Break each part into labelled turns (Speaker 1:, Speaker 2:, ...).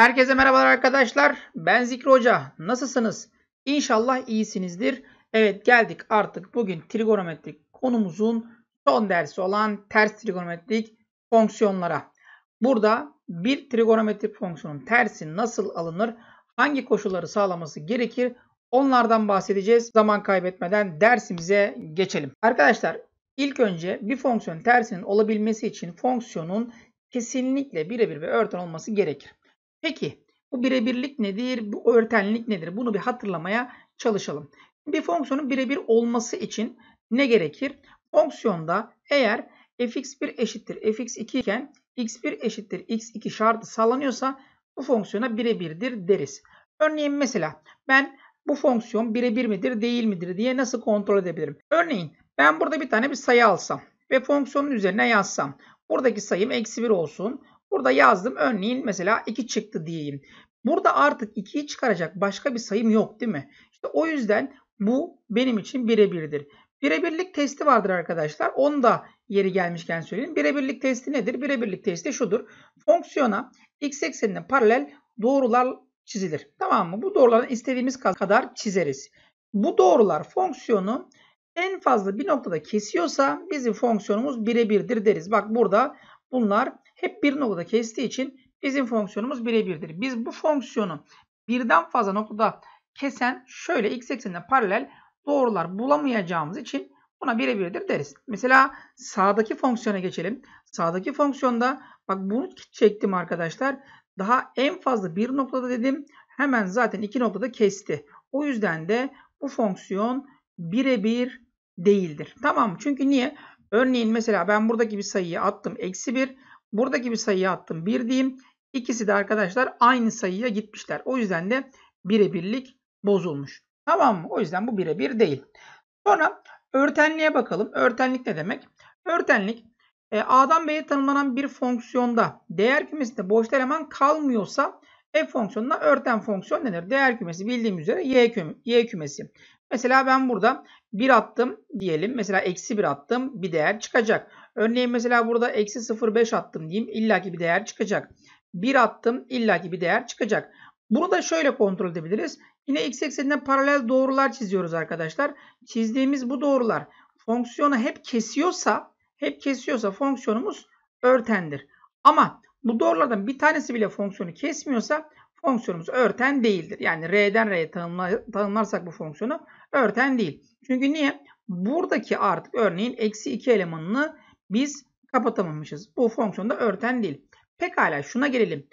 Speaker 1: Herkese merhabalar arkadaşlar. Ben Zikri Hoca. Nasılsınız? İnşallah iyisinizdir. Evet geldik artık bugün trigonometrik konumuzun son dersi olan ters trigonometrik fonksiyonlara. Burada bir trigonometrik fonksiyonun tersi nasıl alınır? Hangi koşulları sağlaması gerekir? Onlardan bahsedeceğiz. Zaman kaybetmeden dersimize geçelim. Arkadaşlar ilk önce bir fonksiyon tersinin olabilmesi için fonksiyonun kesinlikle birebir ve örten olması gerekir. Peki bu birebirlik nedir? Bu örtenlik nedir? Bunu bir hatırlamaya çalışalım. Bir fonksiyonun birebir olması için ne gerekir? Fonksiyonda eğer fx1 eşittir fx2 iken x1 eşittir x2 şartı sağlanıyorsa bu fonksiyona birebirdir deriz. Örneğin mesela ben bu fonksiyon birebir midir değil midir diye nasıl kontrol edebilirim? Örneğin ben burada bir tane bir sayı alsam ve fonksiyonun üzerine yazsam. Buradaki sayım eksi 1 olsun. Burada yazdım. Örneğin mesela 2 çıktı diyeyim. Burada artık 2'yi çıkaracak başka bir sayım yok değil mi? İşte o yüzden bu benim için birebirdir. Birebirlik testi vardır arkadaşlar. Onu da yeri gelmişken söyleyeyim. Birebirlik testi nedir? Birebirlik testi şudur. Fonksiyona x eksenine paralel doğrular çizilir. Tamam mı? Bu doğruları istediğimiz kadar çizeriz. Bu doğrular fonksiyonu en fazla bir noktada kesiyorsa bizim fonksiyonumuz birebirdir deriz. Bak burada Bunlar hep bir noktada kestiği için bizim fonksiyonumuz birebirdir. Biz bu fonksiyonu birden fazla noktada kesen şöyle x eksenine paralel doğrular bulamayacağımız için buna birebirdir deriz. Mesela sağdaki fonksiyona geçelim. Sağdaki fonksiyonda bak bunu çektim arkadaşlar. Daha en fazla bir noktada dedim. Hemen zaten iki noktada kesti. O yüzden de bu fonksiyon birebir değildir. Tamam mı? Çünkü niye? Örneğin mesela ben buradaki bir sayıyı attım eksi 1. Buradaki bir sayıyı attım 1 diyeyim. İkisi de arkadaşlar aynı sayıya gitmişler. O yüzden de birebirlik bozulmuş. Tamam mı? O yüzden bu birebir değil. Sonra örtenliğe bakalım. Örtenlik ne demek? Örtenlik e, A'dan B'ye tanımlanan bir fonksiyonda değer kümesinde boş eleman kalmıyorsa f fonksiyonuna örten fonksiyon denir. Değer kümesi bildiğimiz üzere y, küm y kümesi. Mesela ben burada bir attım diyelim. Mesela eksi bir attım bir değer çıkacak. Örneğin mesela burada eksi 0,5 attım diyeyim. illaki bir değer çıkacak. Bir attım illaki bir değer çıkacak. Bunu da şöyle kontrol edebiliriz. Yine x eksenine paralel doğrular çiziyoruz arkadaşlar. Çizdiğimiz bu doğrular fonksiyonu hep kesiyorsa hep kesiyorsa fonksiyonumuz örtendir. Ama bu doğrulardan bir tanesi bile fonksiyonu kesmiyorsa fonksiyonumuz örten değildir. Yani r'den r'ye tanımlarsak bu fonksiyonu örten değil. Çünkü niye? Buradaki artık örneğin eksi 2 elemanını biz kapatamamışız. Bu fonksiyonda örten değil. Pekala şuna gelelim.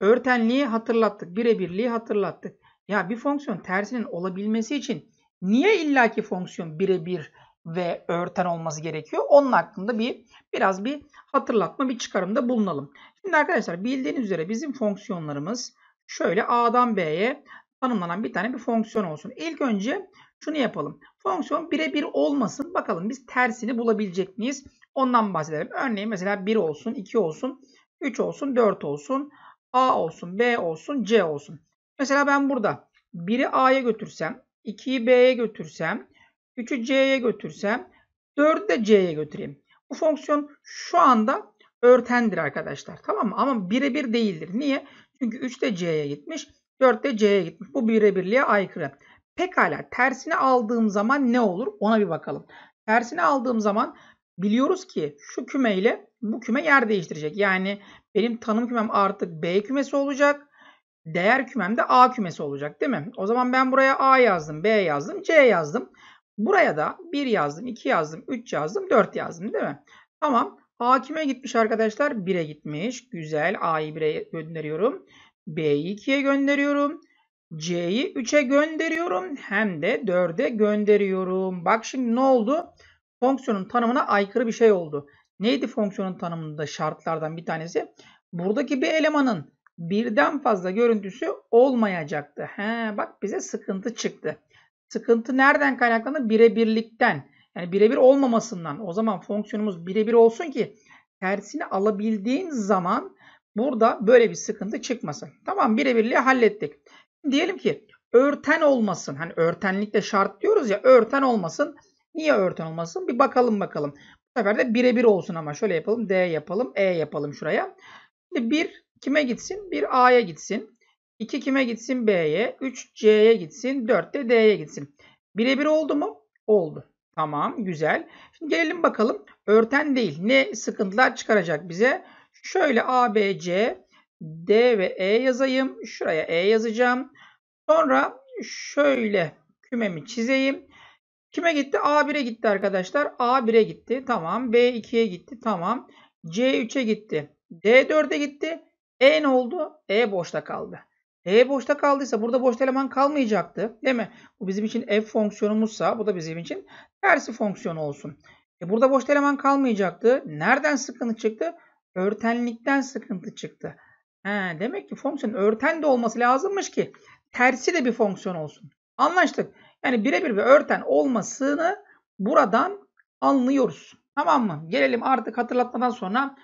Speaker 1: Örtenliği hatırlattık. Birebirliği hatırlattık. Ya bir fonksiyon tersinin olabilmesi için niye illaki fonksiyon birebir ve örten olması gerekiyor? Onun hakkında bir biraz bir hatırlatma, bir çıkarımda bulunalım. Şimdi arkadaşlar bildiğiniz üzere bizim fonksiyonlarımız şöyle A'dan B'ye tanımlanan bir tane bir fonksiyon olsun. İlk önce şunu yapalım. Fonksiyon birebir olmasın. Bakalım biz tersini bulabilecek miyiz? Ondan bahsedelim. Örneğin mesela 1 olsun, 2 olsun, 3 olsun, 4 olsun, A olsun, B olsun, C olsun. Mesela ben burada 1'i A'ya götürsem, 2'yi B'ye götürsem, 3'ü C'ye götürsem, 4'ü de C'ye götüreyim. Bu fonksiyon şu anda örtendir arkadaşlar. Tamam mı? Ama birebir değildir. Niye? Çünkü 3 de C'ye gitmiş, 4 de C'ye gitmiş. Bu birebirliğe aykırı. Pekala tersini aldığım zaman ne olur ona bir bakalım. Tersini aldığım zaman biliyoruz ki şu küme ile bu küme yer değiştirecek. Yani benim tanım kümem artık B kümesi olacak. Değer kümem de A kümesi olacak değil mi? O zaman ben buraya A yazdım, B yazdım, C yazdım. Buraya da 1 yazdım, 2 yazdım, 3 yazdım, 4 yazdım değil mi? Tamam. A küme gitmiş arkadaşlar? 1'e gitmiş. Güzel. A'yı 1'e gönderiyorum. B'yi 2'ye gönderiyorum. C'yi 3'e gönderiyorum hem de 4'e gönderiyorum. Bak şimdi ne oldu? Fonksiyonun tanımına aykırı bir şey oldu. Neydi fonksiyonun tanımında şartlardan bir tanesi? Buradaki bir elemanın birden fazla görüntüsü olmayacaktı. He, bak bize sıkıntı çıktı. Sıkıntı nereden kaynaklandı? Birebirlikten. Yani birebir olmamasından. O zaman fonksiyonumuz birebir olsun ki tersini alabildiğin zaman burada böyle bir sıkıntı çıkmasın. Tamam birebirliği hallettik diyelim ki örten olmasın. Hani örtenlikle şart diyoruz ya örten olmasın. Niye örten olmasın? Bir bakalım bakalım. Bu sefer de birebir olsun ama şöyle yapalım. D yapalım. E yapalım şuraya. Şimdi 1 kime gitsin? 1 A'ya gitsin. 2 kime gitsin? B'ye. 3 C'ye gitsin. 4 de D'ye gitsin. Birebir oldu mu? Oldu. Tamam güzel. Şimdi gelelim bakalım. Örten değil. Ne sıkıntılar çıkaracak bize? Şöyle A, B, C D ve E yazayım. Şuraya E yazacağım. Sonra şöyle kümemi çizeyim. Kime gitti? A1'e gitti arkadaşlar. A1'e gitti. Tamam. B2'ye gitti. Tamam. C3'e gitti. D4'e gitti. E ne oldu? E boşta kaldı. E boşta kaldıysa burada boş eleman kalmayacaktı. Değil mi? Bu bizim için F fonksiyonumuzsa bu da bizim için tersi fonksiyon olsun. E burada boş eleman kalmayacaktı. Nereden sıkıntı çıktı? Örtenlikten sıkıntı çıktı. He, demek ki fonksiyon örten de olması lazımmış ki tersi de bir fonksiyon olsun. Anlaştık. Yani birebir ve örten olmasını buradan anlıyoruz. Tamam mı? Gelelim artık hatırlatmadan sonra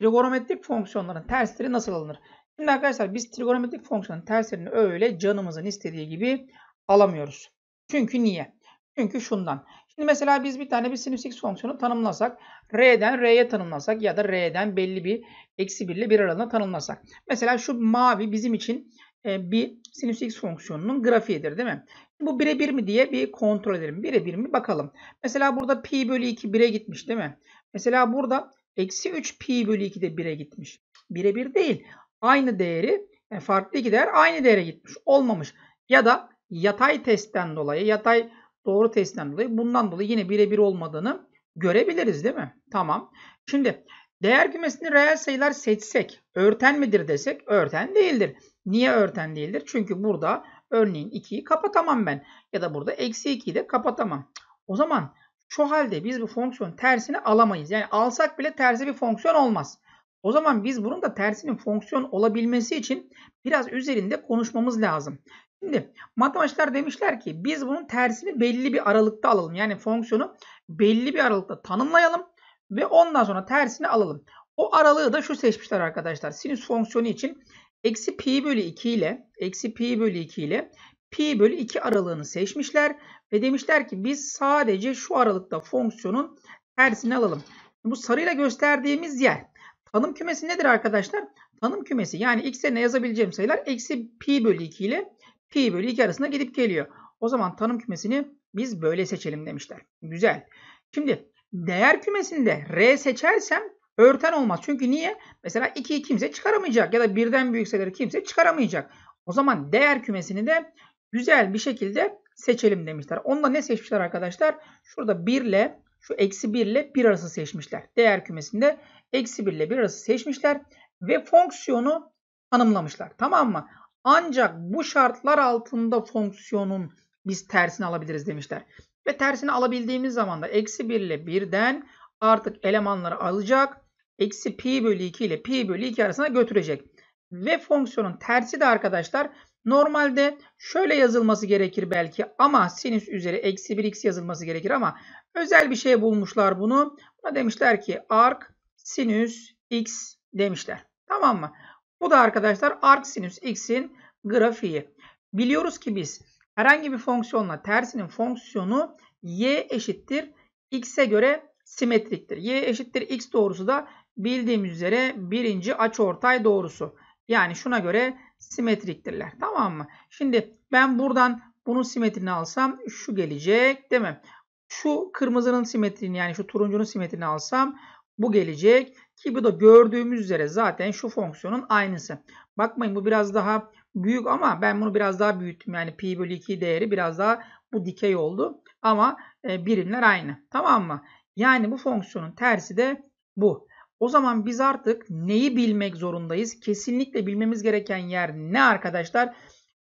Speaker 1: trigonometrik fonksiyonların tersleri nasıl alınır? Şimdi arkadaşlar biz trigonometrik fonksiyonun terslerini öyle canımızın istediği gibi alamıyoruz. Çünkü niye? Çünkü şundan. Şimdi mesela biz bir tane bir sinüs x fonksiyonu tanımlasak, r'den r'ye tanımlasak ya da r'den belli bir eksi 1 ile 1 aralığına tanımlasak. Mesela şu mavi bizim için e, bir sinüs x fonksiyonunun grafiğidir değil mi? Bu birebir mi diye bir kontrol edelim. Birebir mi bakalım. Mesela burada pi bölü 2 1'e gitmiş değil mi? Mesela burada eksi 3 pi bölü 2 de 1'e gitmiş. Birebir değil. Aynı değeri yani e, farklı iki değer aynı değere gitmiş. Olmamış. Ya da yatay testten dolayı yatay doğru testten dolayı bundan dolayı yine birebir olmadığını görebiliriz değil mi? Tamam. Şimdi değer kümesini reel sayılar seçsek örten midir desek örten değildir. Niye örten değildir? Çünkü burada örneğin 2'yi kapatamam ben. Ya da burada eksi 2'yi de kapatamam. O zaman şu halde biz bu fonksiyonun tersini alamayız. Yani alsak bile tersi bir fonksiyon olmaz. O zaman biz bunun da tersinin fonksiyon olabilmesi için biraz üzerinde konuşmamız lazım. Şimdi matematikçiler demişler ki biz bunun tersini belli bir aralıkta alalım. Yani fonksiyonu belli bir aralıkta tanımlayalım ve ondan sonra tersini alalım. O aralığı da şu seçmişler arkadaşlar. Sinüs fonksiyonu için eksi pi bölü 2 ile eksi pi bölü 2 ile pi bölü 2 aralığını seçmişler. Ve demişler ki biz sadece şu aralıkta fonksiyonun tersini alalım. Bu sarıyla gösterdiğimiz yer. Tanım kümesi nedir arkadaşlar? Tanım kümesi yani x'e ne yazabileceğim sayılar eksi pi bölü 2 ile pi bölü 2 arasında gidip geliyor. O zaman tanım kümesini biz böyle seçelim demişler. Güzel. Şimdi değer kümesinde r seçersem örten olmaz. Çünkü niye? Mesela 2'yi kimse çıkaramayacak ya da birden büyük sayıları kimse çıkaramayacak. O zaman değer kümesini de güzel bir şekilde seçelim demişler. Onda ne seçmişler arkadaşlar? Şurada 1 ile şu eksi 1 ile 1 arası seçmişler. Değer kümesinde eksi 1 ile 1 arası seçmişler ve fonksiyonu tanımlamışlar. Tamam mı? Ancak bu şartlar altında fonksiyonun biz tersini alabiliriz demişler. Ve tersini alabildiğimiz zaman da eksi 1 ile 1'den artık elemanları alacak. Eksi pi bölü 2 ile pi bölü 2 arasına götürecek. Ve fonksiyonun tersi de arkadaşlar normalde şöyle yazılması gerekir belki ama sinüs üzeri eksi 1 x yazılması gerekir ama özel bir şey bulmuşlar bunu. Buna demişler ki arc sinüs x demişler. Tamam mı? Bu da arkadaşlar arc x'in grafiği. Biliyoruz ki biz herhangi bir fonksiyonla tersinin fonksiyonu y eşittir x'e göre simetriktir. y eşittir x doğrusu da bildiğimiz üzere birinci açıortay doğrusu. Yani şuna göre simetriktirler. Tamam mı? Şimdi ben buradan bunun simetrini alsam şu gelecek değil mi? Şu kırmızının simetrini yani şu turuncunun simetrini alsam bu gelecek ki bu da gördüğümüz üzere zaten şu fonksiyonun aynısı. Bakmayın bu biraz daha büyük ama ben bunu biraz daha büyüttüm. Yani pi bölü 2 değeri biraz daha bu dikey oldu. Ama e, birimler aynı. Tamam mı? Yani bu fonksiyonun tersi de bu. O zaman biz artık neyi bilmek zorundayız? Kesinlikle bilmemiz gereken yer ne arkadaşlar?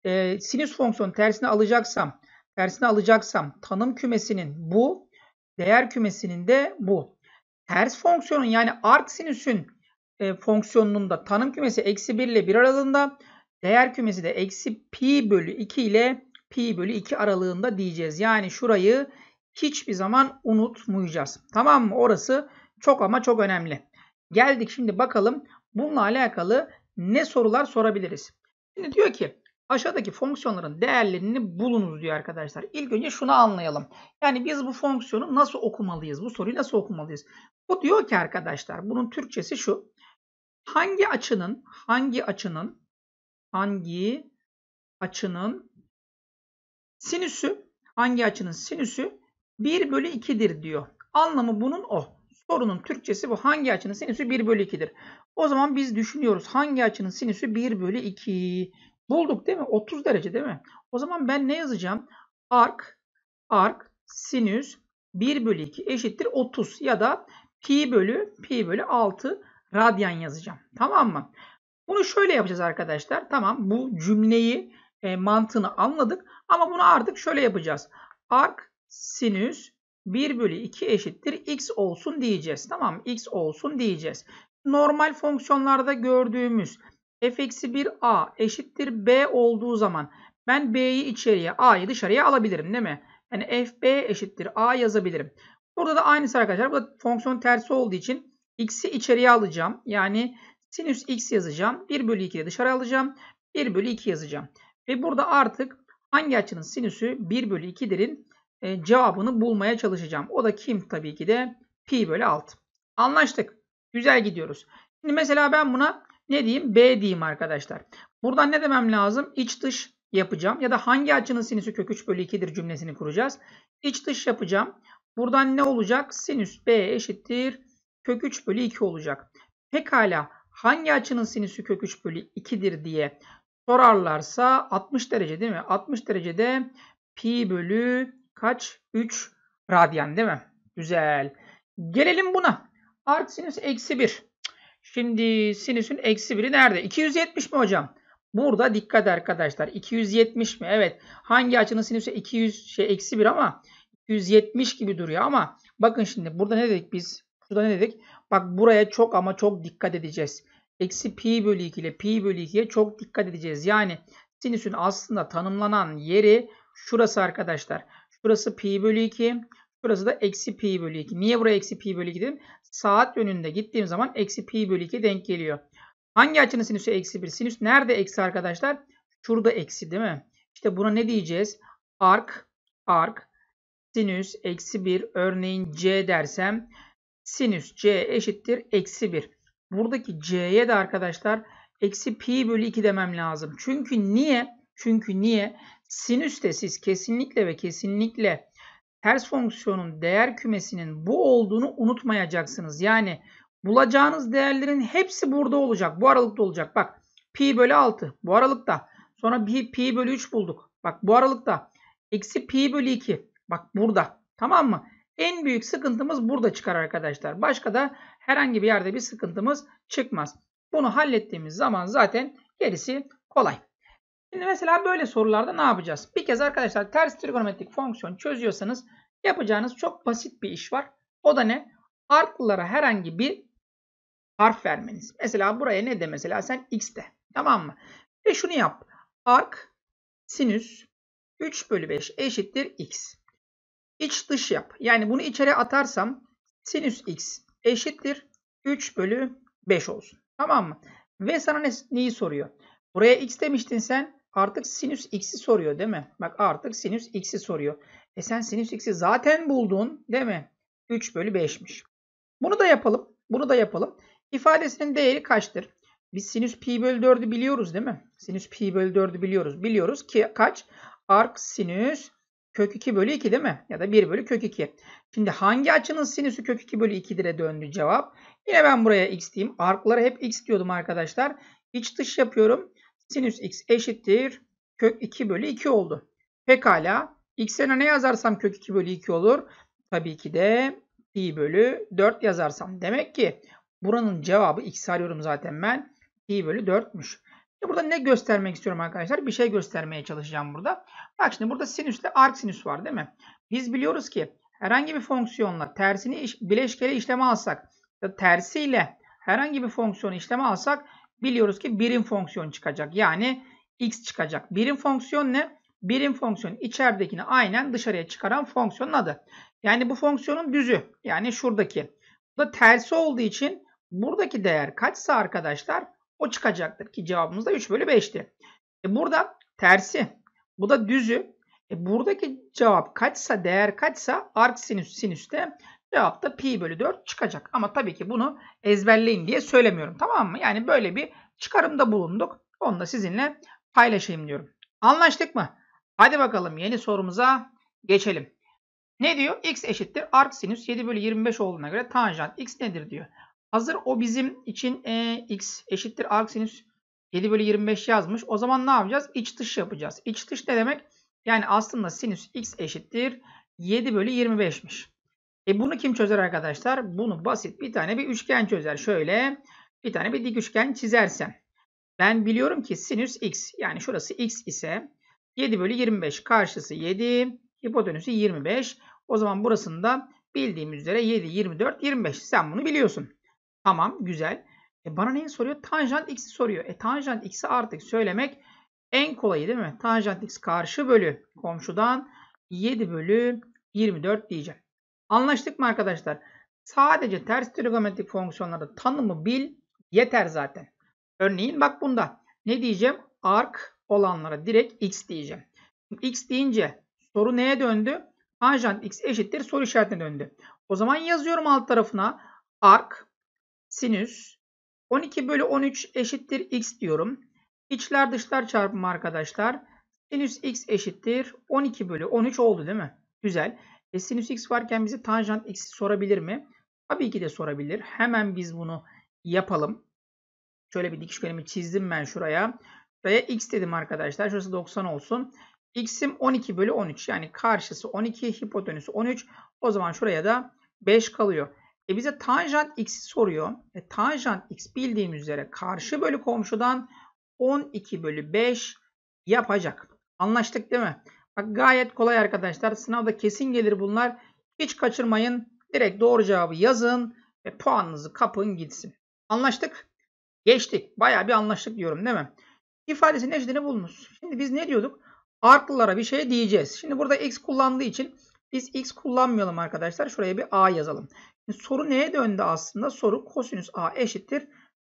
Speaker 1: Ee, sinüs fonksiyonu tersini alacaksam, tersini alacaksam tanım kümesinin bu, değer kümesinin de bu ters fonksiyonun yani arc sinüsün e, fonksiyonunun da tanım kümesi eksi 1 ile 1 aralığında değer kümesi de eksi pi bölü 2 ile pi bölü 2 aralığında diyeceğiz. Yani şurayı hiçbir zaman unutmayacağız. Tamam mı? Orası çok ama çok önemli. Geldik şimdi bakalım bununla alakalı ne sorular sorabiliriz. Şimdi diyor ki aşağıdaki fonksiyonların değerlerini bulunuz diyor arkadaşlar. İlk önce şunu anlayalım. Yani biz bu fonksiyonu nasıl okumalıyız? Bu soruyu nasıl okumalıyız? Bu diyor ki arkadaşlar bunun Türkçesi şu. Hangi açının hangi açının hangi açının sinüsü hangi açının sinüsü 1 bölü 2'dir diyor. Anlamı bunun o. Sorunun Türkçesi bu. Hangi açının sinüsü 1 bölü 2'dir? O zaman biz düşünüyoruz. Hangi açının sinüsü 1 bölü 2? Bulduk değil mi? 30 derece değil mi? O zaman ben ne yazacağım? Ark, ark, sinüs 1 bölü 2 eşittir 30 ya da pi bölü pi bölü 6 radyan yazacağım. Tamam mı? Bunu şöyle yapacağız arkadaşlar. Tamam bu cümleyi e, mantığını anladık ama bunu artık şöyle yapacağız. Ark sinüs 1 bölü 2 eşittir x olsun diyeceğiz. Tamam x olsun diyeceğiz. Normal fonksiyonlarda gördüğümüz f eksi 1 a eşittir b olduğu zaman ben b'yi içeriye a'yı dışarıya alabilirim değil mi? Yani f b eşittir a yazabilirim. Burada da aynısı arkadaşlar. Burada fonksiyon tersi olduğu için x'i içeriye alacağım. Yani sinüs x yazacağım. 1 bölü 2'yi dışarı alacağım. 1 bölü 2 yazacağım. Ve burada artık hangi açının sinüsü 1 bölü 2'dirin e, cevabını bulmaya çalışacağım. O da kim tabii ki de pi bölü 6. Anlaştık. Güzel gidiyoruz. Şimdi mesela ben buna ne diyeyim? B diyeyim arkadaşlar. Buradan ne demem lazım? İç dış yapacağım. Ya da hangi açının sinüsü kök 3 bölü 2'dir cümlesini kuracağız. İç dış yapacağım. Buradan ne olacak? Sinüs B eşittir. Kök 3 bölü 2 olacak. Pekala hangi açının sinüsü kök 3 bölü 2'dir diye sorarlarsa 60 derece değil mi? 60 derecede pi bölü kaç? 3 radyan değil mi? Güzel. Gelelim buna. Art sinüs eksi 1. Şimdi sinüsün eksi 1'i nerede? 270 mi hocam? Burada dikkat arkadaşlar. 270 mi? Evet. Hangi açının sinüsü 200 şey eksi 1 ama 270 gibi duruyor ama bakın şimdi burada ne dedik biz? Şurada ne dedik? Bak buraya çok ama çok dikkat edeceğiz. Eksi pi bölü 2 ile pi bölü 2'ye çok dikkat edeceğiz. Yani sinüsün aslında tanımlanan yeri şurası arkadaşlar. Şurası pi bölü 2. Burası da eksi pi bölü 2. Niye buraya eksi pi bölü 2 dedim? Saat yönünde gittiğim zaman eksi pi bölü 2 denk geliyor. Hangi açının sinüsü eksi 1? Sinüs nerede eksi arkadaşlar? Şurada eksi değil mi? İşte buna ne diyeceğiz? Ark, ark, sinüs eksi 1 örneğin c dersem sinüs c eşittir eksi 1. Buradaki c'ye de arkadaşlar eksi pi bölü 2 demem lazım. Çünkü niye? Çünkü niye? Sinüste siz kesinlikle ve kesinlikle ters fonksiyonun değer kümesinin bu olduğunu unutmayacaksınız. Yani bulacağınız değerlerin hepsi burada olacak. Bu aralıkta olacak. Bak pi bölü 6 bu aralıkta. Sonra pi, pi bölü 3 bulduk. Bak bu aralıkta. Eksi pi bölü 2. Bak burada. Tamam mı? En büyük sıkıntımız burada çıkar arkadaşlar. Başka da herhangi bir yerde bir sıkıntımız çıkmaz. Bunu hallettiğimiz zaman zaten gerisi kolay. Şimdi mesela böyle sorularda ne yapacağız? Bir kez arkadaşlar ters trigonometrik fonksiyon çözüyorsanız yapacağınız çok basit bir iş var. O da ne? Artılara herhangi bir harf vermeniz. Mesela buraya ne de mesela sen x de. Tamam mı? Ve şunu yap. Ark sinüs 3 bölü 5 eşittir x. İç dış yap. Yani bunu içeri atarsam sinüs x eşittir 3 bölü 5 olsun. Tamam mı? Ve sana neyi soruyor? Buraya x demiştin sen. Artık sinüs x'i soruyor değil mi? Bak artık sinüs x'i soruyor. E sen sinüs x'i zaten buldun değil mi? 3 bölü 5'miş. Bunu da yapalım. Bunu da yapalım. İfadesinin değeri kaçtır? Biz sinüs pi bölü 4'ü biliyoruz değil mi? Sinüs pi bölü 4'ü biliyoruz. Biliyoruz ki kaç? Ark sinüs kök 2 bölü 2 değil mi? Ya da 1 bölü kök 2. Şimdi hangi açının sinüsü kök 2 bölü 2'dire döndü cevap? Yine ben buraya x diyeyim. Arkları hep x diyordum arkadaşlar. İç dış yapıyorum sinüs x eşittir kök 2 bölü 2 oldu. Pekala x'e ne yazarsam kök 2 bölü 2 olur. Tabii ki de pi bölü 4 yazarsam. Demek ki buranın cevabı x arıyorum zaten ben. pi bölü 4'müş. Şimdi burada ne göstermek istiyorum arkadaşlar? Bir şey göstermeye çalışacağım burada. Bak şimdi burada sinüsle arksinüs var değil mi? Biz biliyoruz ki herhangi bir fonksiyonla tersini bileşkeli işleme alsak tersiyle herhangi bir fonksiyonu işleme alsak biliyoruz ki birim fonksiyon çıkacak. Yani x çıkacak. Birim fonksiyon ne? Birim fonksiyon içeridekini aynen dışarıya çıkaran fonksiyonun adı. Yani bu fonksiyonun düzü. Yani şuradaki. Bu da tersi olduğu için buradaki değer kaçsa arkadaşlar o çıkacaktır. Ki cevabımız da 3 bölü 5'ti. E burada tersi. Bu da düzü. E buradaki cevap kaçsa değer kaçsa arc sinüs sinüste Cevap da pi bölü 4 çıkacak. Ama tabii ki bunu ezberleyin diye söylemiyorum. Tamam mı? Yani böyle bir çıkarımda bulunduk. Onu da sizinle paylaşayım diyorum. Anlaştık mı? Hadi bakalım yeni sorumuza geçelim. Ne diyor? X eşittir. Arc sinüs 7 bölü 25 olduğuna göre tanjant x nedir diyor. Hazır o bizim için e, x eşittir arc sinüs 7 bölü 25 yazmış. O zaman ne yapacağız? İç dış yapacağız. İç dış ne demek? Yani aslında sinüs x eşittir 7 bölü 25'miş. E bunu kim çözer arkadaşlar? Bunu basit bir tane bir üçgen çözer. Şöyle bir tane bir dik üçgen çizersem. Ben biliyorum ki sinüs x yani şurası x ise 7 bölü 25 karşısı 7 hipotenüsü 25. O zaman burasında bildiğimiz üzere 7, 24, 25. Sen bunu biliyorsun. Tamam güzel. E bana neyi soruyor? Tanjant x'i soruyor. E tanjant x'i artık söylemek en kolayı değil mi? Tanjant x karşı bölü komşudan 7 bölü 24 diyeceğim. Anlaştık mı arkadaşlar? Sadece ters trigonometrik fonksiyonlarda tanımı bil yeter zaten. Örneğin bak bunda ne diyeceğim? Ark olanlara direkt x diyeceğim. x deyince soru neye döndü? Tanjant x eşittir soru işaretine döndü. O zaman yazıyorum alt tarafına ark sinüs 12 bölü 13 eşittir x diyorum. İçler dışlar çarpımı arkadaşlar. Sinüs x eşittir 12 bölü 13 oldu değil mi? Güzel. E sinüs x varken bize tanjant x sorabilir mi? Tabii ki de sorabilir. Hemen biz bunu yapalım. Şöyle bir dikiş üçgenimi çizdim ben şuraya. Şuraya x dedim arkadaşlar. Şurası 90 olsun. x'im 12 bölü 13. Yani karşısı 12, hipotenüsü 13. O zaman şuraya da 5 kalıyor. E bize tanjant x'i soruyor. E tanjant x bildiğim üzere karşı bölü komşudan 12 bölü 5 yapacak. Anlaştık değil mi? Bak gayet kolay arkadaşlar. Sınavda kesin gelir bunlar. Hiç kaçırmayın. Direkt doğru cevabı yazın ve puanınızı kapın gitsin. Anlaştık. Geçtik. Baya bir anlaştık diyorum değil mi? İfadesi eşitini bulunuz. Şimdi biz ne diyorduk? Artılara bir şey diyeceğiz. Şimdi burada x kullandığı için biz x kullanmayalım arkadaşlar. Şuraya bir a yazalım. Şimdi soru neye döndü aslında? Soru kosinüs a eşittir.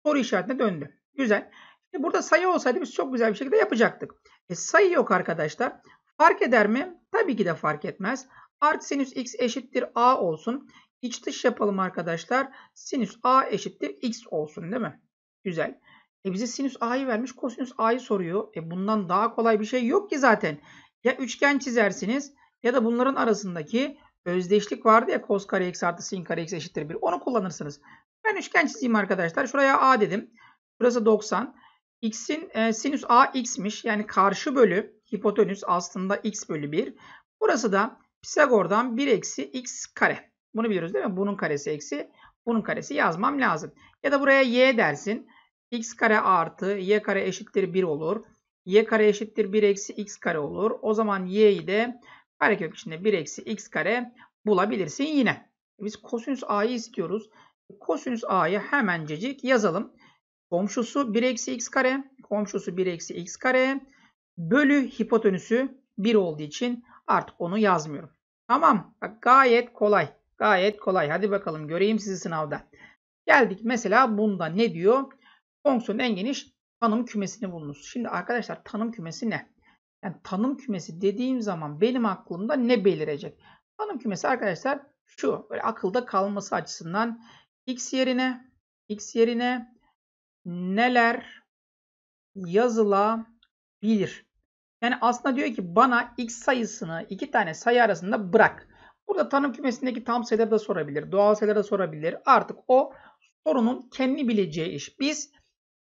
Speaker 1: Soru işaretine döndü. Güzel. Şimdi burada sayı olsaydı biz çok güzel bir şekilde yapacaktık. E, sayı yok arkadaşlar. Fark eder mi? Tabii ki de fark etmez. Art sinüs x eşittir a olsun. İç dış yapalım arkadaşlar. Sinüs a eşittir x olsun değil mi? Güzel. E bize sinüs a'yı vermiş. Kosinüs a'yı soruyor. E bundan daha kolay bir şey yok ki zaten. Ya üçgen çizersiniz ya da bunların arasındaki özdeşlik vardı ya kos kare x artı sin kare x eşittir 1. Onu kullanırsınız. Ben üçgen çizeyim arkadaşlar. Şuraya a dedim. Burası 90. x'in e, sinüs a x'miş. Yani karşı bölü hipotenüs aslında x bölü 1. Burası da Pisagor'dan 1 eksi x kare. Bunu biliyoruz değil mi? Bunun karesi eksi bunun karesi yazmam lazım. Ya da buraya y dersin. x kare artı y kare eşittir 1 olur. y kare eşittir 1 eksi x kare olur. O zaman y'yi de karekök içinde 1 eksi x kare bulabilirsin yine. Biz kosinüs a'yı istiyoruz. Kosinüs a'yı hemencecik yazalım. Komşusu 1 eksi x kare. Komşusu 1 eksi x kare bölü hipotenüsü 1 olduğu için artık onu yazmıyorum. Tamam. Bak gayet kolay. Gayet kolay. Hadi bakalım göreyim sizi sınavda. Geldik mesela bunda ne diyor? Fonksiyonun en geniş tanım kümesini bulunuz. Şimdi arkadaşlar tanım kümesi ne? Yani tanım kümesi dediğim zaman benim aklımda ne belirecek? Tanım kümesi arkadaşlar şu. Böyle akılda kalması açısından x yerine x yerine neler yazılabilir? Yani aslında diyor ki bana x sayısını iki tane sayı arasında bırak. Burada tanım kümesindeki tam sayıları da sorabilir. Doğal sayıları da sorabilir. Artık o sorunun kendi bileceği iş. Biz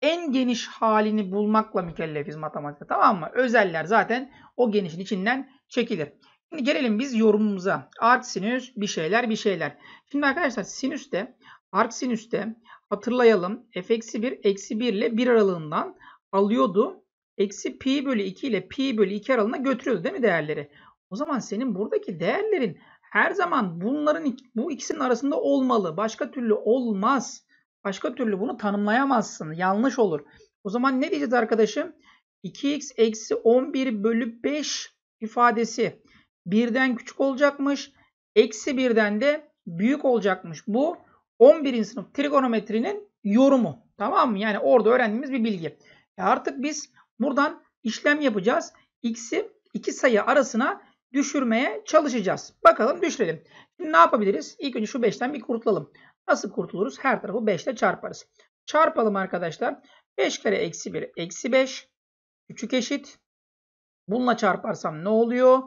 Speaker 1: en geniş halini bulmakla mükellefiz matematikte tamam mı? Özeller zaten o genişin içinden çekilir. Şimdi gelelim biz yorumumuza. Arc sinüs bir şeyler bir şeyler. Şimdi arkadaşlar sinüs sinüste arc de hatırlayalım f-1 eksi 1 ile 1 aralığından alıyordu eksi pi bölü 2 ile pi bölü 2 aralığına götürüyordu değil mi değerleri? O zaman senin buradaki değerlerin her zaman bunların bu ikisinin arasında olmalı. Başka türlü olmaz. Başka türlü bunu tanımlayamazsın. Yanlış olur. O zaman ne diyeceğiz arkadaşım? 2x eksi 11 bölü 5 ifadesi birden küçük olacakmış. Eksi birden de büyük olacakmış. Bu 11. sınıf trigonometrinin yorumu. Tamam mı? Yani orada öğrendiğimiz bir bilgi. E artık biz Buradan işlem yapacağız. X'i iki sayı arasına düşürmeye çalışacağız. Bakalım düşürelim. Şimdi ne yapabiliriz? İlk önce şu 5'ten bir kurtulalım. Nasıl kurtuluruz? Her tarafı 5 ile çarparız. Çarpalım arkadaşlar. 5 kare eksi 1 eksi 5. Küçük eşit. Bununla çarparsam ne oluyor?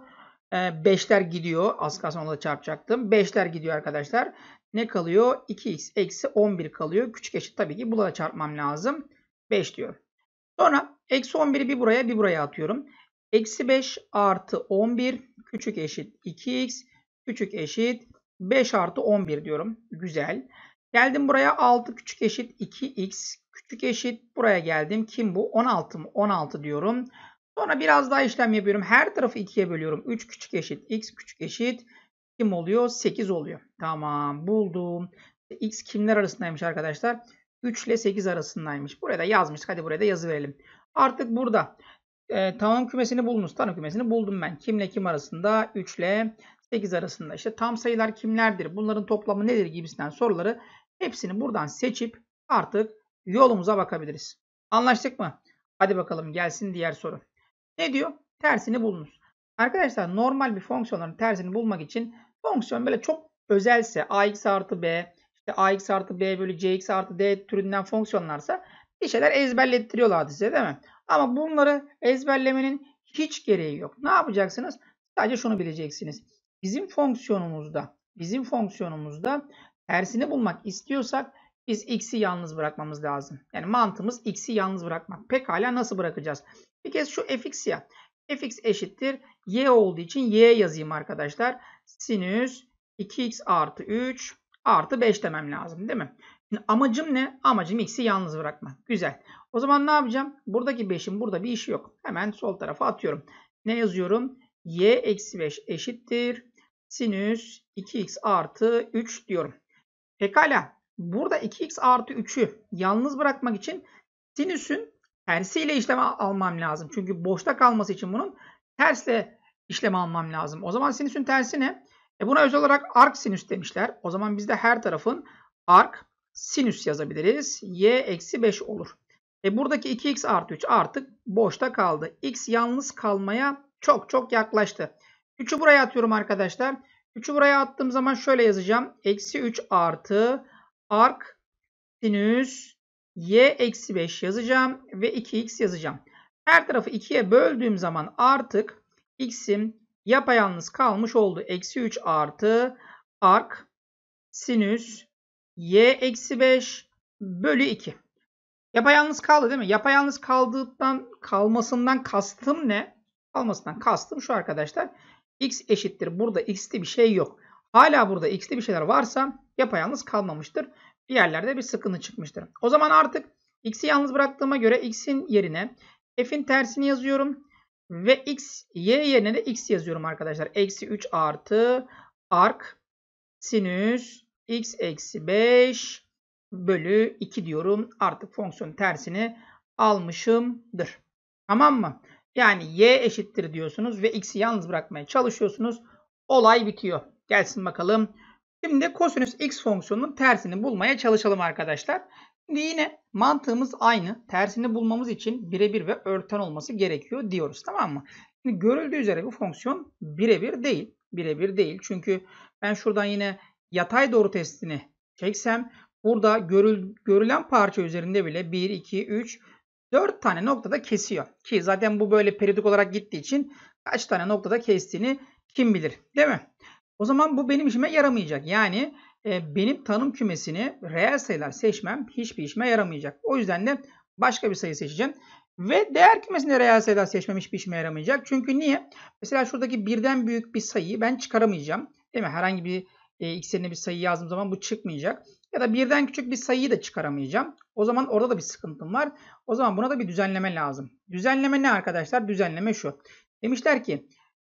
Speaker 1: 5'ler ee, gidiyor. Az kalsın onu çarpacaktım. 5'ler gidiyor arkadaşlar. Ne kalıyor? 2x eksi 11 kalıyor. Küçük eşit tabii ki. Buna da çarpmam lazım. 5 diyor. Sonra eksi 11'i bir buraya bir buraya atıyorum. Eksi 5 artı 11 küçük eşit 2x küçük eşit 5 artı 11 diyorum. Güzel. Geldim buraya 6 küçük eşit 2x küçük eşit buraya geldim. Kim bu? 16 mı? 16 diyorum. Sonra biraz daha işlem yapıyorum. Her tarafı 2'ye bölüyorum. 3 küçük eşit x küçük eşit kim oluyor? 8 oluyor. Tamam buldum. X kimler arasındaymış arkadaşlar? 3 ile 8 arasındaymış. Buraya da yazmıştık. Hadi buraya da yazı verelim. Artık burada e, tanım kümesini bulunuz. Tanım kümesini buldum ben. Kimle kim arasında? 3 ile 8 arasında. İşte tam sayılar kimlerdir? Bunların toplamı nedir gibisinden soruları hepsini buradan seçip artık yolumuza bakabiliriz. Anlaştık mı? Hadi bakalım gelsin diğer soru. Ne diyor? Tersini bulunuz. Arkadaşlar normal bir fonksiyonların tersini bulmak için fonksiyon böyle çok özelse ax artı b işte ax artı b bölü cx artı d türünden fonksiyonlarsa bir şeyler ezberlettiriyorlar size değil mi? Ama bunları ezberlemenin hiç gereği yok. Ne yapacaksınız? Sadece şunu bileceksiniz. Bizim fonksiyonumuzda, bizim fonksiyonumuzda tersini bulmak istiyorsak biz x'i yalnız bırakmamız lazım. Yani mantığımız x'i yalnız bırakmak. Pekala nasıl bırakacağız? Bir kez şu fx ya. fx eşittir. y olduğu için y yazayım arkadaşlar. Sinüs 2x artı 3 artı 5 demem lazım değil mi? Şimdi amacım ne? Amacım x'i yalnız bırakma. Güzel. O zaman ne yapacağım? Buradaki 5'in burada bir işi yok. Hemen sol tarafa atıyorum. Ne yazıyorum? y eksi 5 eşittir. Sinüs 2x artı 3 diyorum. Pekala. Burada 2x artı 3'ü yalnız bırakmak için sinüsün tersiyle işlem almam lazım. Çünkü boşta kalması için bunun tersle işlem almam lazım. O zaman sinüsün tersi ne? E buna özel olarak arc sinüs demişler. O zaman biz de her tarafın arc sinüs yazabiliriz. Y eksi 5 olur. E buradaki 2x artı 3 artık boşta kaldı. x yalnız kalmaya çok çok yaklaştı. 3'ü buraya atıyorum arkadaşlar. 3'ü buraya attığım zaman şöyle yazacağım. Eksi 3 artı arc sinüs y eksi 5 yazacağım ve 2x yazacağım. Her tarafı 2'ye böldüğüm zaman artık x'im yapayalnız kalmış oldu. Eksi 3 artı ark sinüs y eksi 5 bölü 2. Yapayalnız kaldı değil mi? Yapayalnız kaldığından kalmasından kastım ne? Kalmasından kastım şu arkadaşlar. X eşittir. Burada x'li bir şey yok. Hala burada x'li bir şeyler varsa yapayalnız kalmamıştır. Bir yerlerde bir sıkıntı çıkmıştır. O zaman artık x'i yalnız bıraktığıma göre x'in yerine f'in tersini yazıyorum. Ve x, y yerine de x yazıyorum arkadaşlar. Eksi 3 artı ark sinüs x eksi 5 bölü 2 diyorum. Artık fonksiyon tersini almışımdır. Tamam mı? Yani y eşittir diyorsunuz ve x'i yalnız bırakmaya çalışıyorsunuz. Olay bitiyor. Gelsin bakalım. Şimdi kosinüs x fonksiyonunun tersini bulmaya çalışalım arkadaşlar. Şimdi yine mantığımız aynı. Tersini bulmamız için birebir ve örten olması gerekiyor diyoruz. Tamam mı? Şimdi görüldüğü üzere bu fonksiyon birebir değil. Birebir değil. Çünkü ben şuradan yine yatay doğru testini çeksem burada görül, görülen parça üzerinde bile 1, 2, 3, 4 tane noktada kesiyor. Ki zaten bu böyle periyodik olarak gittiği için kaç tane noktada kestiğini kim bilir değil mi? O zaman bu benim işime yaramayacak. Yani e, benim tanım kümesini reel sayılar seçmem hiçbir işime yaramayacak. O yüzden de başka bir sayı seçeceğim. Ve değer kümesinde reel sayılar seçmem hiçbir işime yaramayacak. Çünkü niye? Mesela şuradaki birden büyük bir sayıyı ben çıkaramayacağım. Değil mi? Herhangi bir e, x'lerine bir sayı yazdığım zaman bu çıkmayacak. Ya da birden küçük bir sayıyı da çıkaramayacağım. O zaman orada da bir sıkıntım var. O zaman buna da bir düzenleme lazım. Düzenleme ne arkadaşlar? Düzenleme şu. Demişler ki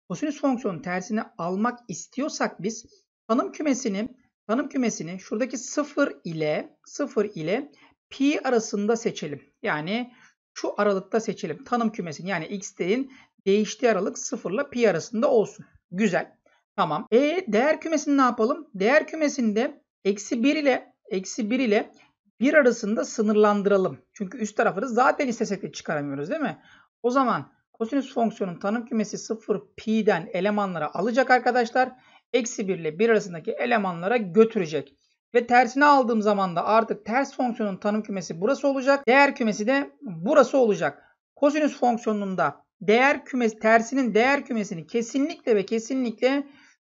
Speaker 1: kosinüs fonksiyonun tersini almak istiyorsak biz tanım kümesinin Tanım kümesini şuradaki 0 ile 0 ile pi arasında seçelim. Yani şu aralıkta seçelim. Tanım kümesini yani x'lerin değiştiği aralık 0 ile pi arasında olsun. Güzel. Tamam. E değer kümesini ne yapalım? Değer kümesinde eksi 1 ile eksi 1 ile 1 arasında sınırlandıralım. Çünkü üst tarafını zaten istesek de çıkaramıyoruz değil mi? O zaman kosinüs fonksiyonun tanım kümesi 0 pi'den elemanlara alacak arkadaşlar eksi 1 ile 1 arasındaki elemanlara götürecek. Ve tersini aldığım zaman da artık ters fonksiyonun tanım kümesi burası olacak. Değer kümesi de burası olacak. Kosinüs fonksiyonunda değer kümesi tersinin değer kümesini kesinlikle ve kesinlikle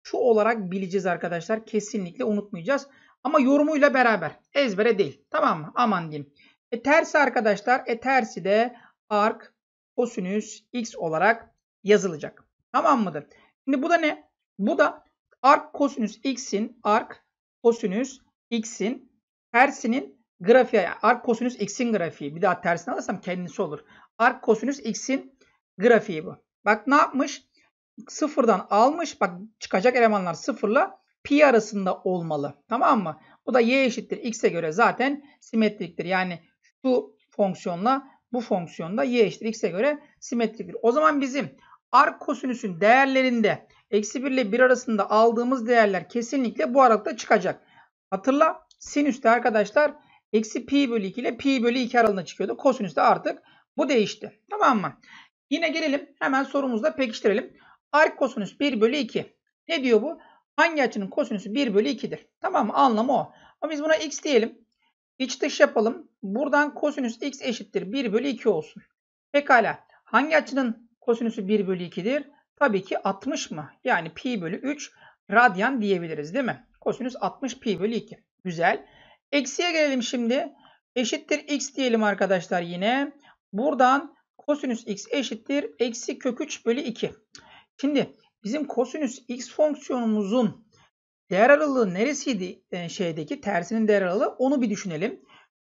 Speaker 1: şu olarak bileceğiz arkadaşlar. Kesinlikle unutmayacağız. Ama yorumuyla beraber. Ezbere değil. Tamam mı? Aman diyeyim. E tersi arkadaşlar. E tersi de arc kosinüs x olarak yazılacak. Tamam mıdır? Şimdi bu da ne? Bu da Ark kosinüs x'in ark kosinüs x'in tersinin grafiği. Yani ark kosinüs x'in grafiği. Bir daha tersini alırsam kendisi olur. Ark kosinüs x'in grafiği bu. Bak ne yapmış? Sıfırdan almış. Bak çıkacak elemanlar sıfırla pi arasında olmalı. Tamam mı? Bu da y eşittir x'e göre zaten simetriktir. Yani şu fonksiyonla bu fonksiyonda y eşittir x'e göre simetriktir. O zaman bizim ark kosinüsün değerlerinde Eksi 1 ile 1 arasında aldığımız değerler kesinlikle bu aralıkta çıkacak. Hatırla sinüste arkadaşlar eksi pi bölü 2 ile pi bölü 2 aralığında çıkıyordu. Kosinüste artık bu değişti. Tamam mı? Yine gelelim hemen sorumuzda pekiştirelim. Ark kosinüs 1 bölü 2. Ne diyor bu? Hangi açının kosinüsü 1 bölü 2'dir? Tamam mı? Anlamı o. Ama biz buna x diyelim. İç dış yapalım. Buradan kosinüs x eşittir. 1 bölü 2 olsun. Pekala. Hangi açının kosinüsü 1 bölü 2'dir? Tabii ki 60 mı? Yani pi bölü 3 radyan diyebiliriz değil mi? Kosinüs 60 pi bölü 2. Güzel. Eksiye gelelim şimdi. Eşittir x diyelim arkadaşlar yine. Buradan kosinüs x eşittir. Eksi kök 3 bölü 2. Şimdi bizim kosinüs x fonksiyonumuzun değer aralığı neresiydi yani e, şeydeki tersinin değer aralığı onu bir düşünelim.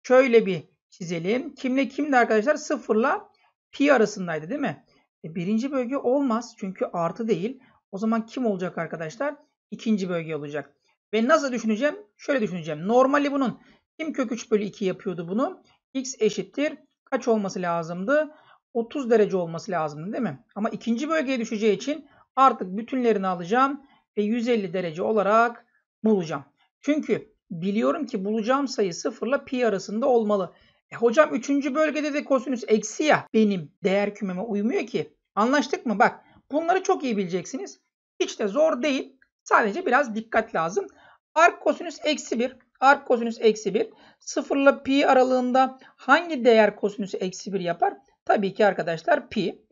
Speaker 1: Şöyle bir çizelim. Kimle kimdi arkadaşlar? Sıfırla pi arasındaydı değil mi? E, birinci bölge olmaz çünkü artı değil. O zaman kim olacak arkadaşlar? İkinci bölge olacak. Ve nasıl düşüneceğim? Şöyle düşüneceğim. Normali bunun. Kim kök 3 bölü 2 yapıyordu bunu? X eşittir. Kaç olması lazımdı? 30 derece olması lazımdı değil mi? Ama ikinci bölgeye düşeceği için artık bütünlerini alacağım ve 150 derece olarak bulacağım. Çünkü biliyorum ki bulacağım sayı 0 ile pi arasında olmalı. E hocam üçüncü bölgede de kosinüs eksi ya benim değer kümeme uymuyor ki. Anlaştık mı? Bak bunları çok iyi bileceksiniz. Hiç de zor değil. Sadece biraz dikkat lazım. Ark kosinüs eksi bir, Ark kosinüs eksi bir, sıfırla pi aralığında hangi değer kosinüs eksi bir yapar? Tabii ki arkadaşlar pi.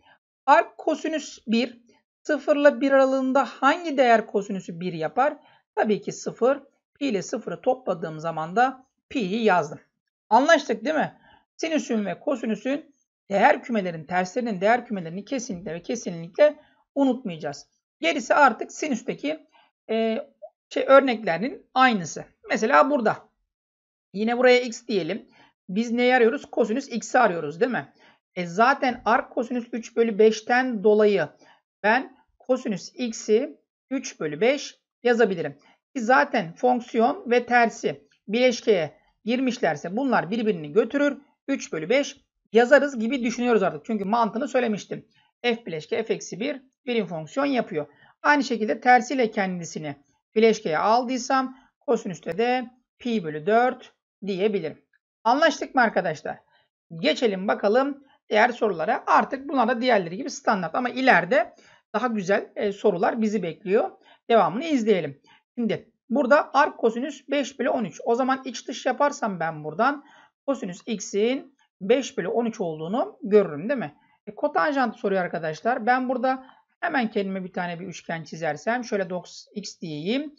Speaker 1: Ark kosinüs 1. 0 ile aralığında hangi değer kosinüsü bir yapar? Tabii ki sıfır. Pi ile sıfırı topladığım zaman da pi'yi yazdım. Anlaştık değil mi? Sinüsün ve kosinüsün değer kümelerin terslerinin değer kümelerini kesinlikle ve kesinlikle unutmayacağız. Gerisi artık sinüsteki e, ee, şey, örneklerin aynısı. Mesela burada. Yine buraya x diyelim. Biz neyi arıyoruz? Kosinüs x'i arıyoruz değil mi? E zaten ark kosinüs 3 bölü 5'ten dolayı ben kosinüs x'i 3 bölü 5 yazabilirim. zaten fonksiyon ve tersi bileşkeye girmişlerse bunlar birbirini götürür. 3 bölü 5 yazarız gibi düşünüyoruz artık. Çünkü mantığını söylemiştim. F bileşke F eksi 1 birim fonksiyon yapıyor. Aynı şekilde tersiyle kendisini bileşkeye aldıysam kosinüste de pi bölü 4 diyebilirim. Anlaştık mı arkadaşlar? Geçelim bakalım diğer sorulara. Artık bunlar da diğerleri gibi standart ama ileride daha güzel e, sorular bizi bekliyor. Devamını izleyelim. Şimdi Burada arc kosinüs 5 bölü 13. O zaman iç dış yaparsam ben buradan kosinüs x'in 5 bölü 13 olduğunu görürüm değil mi? E, kotanjant soruyor arkadaşlar. Ben burada hemen kendime bir tane bir üçgen çizersem şöyle 9x diyeyim.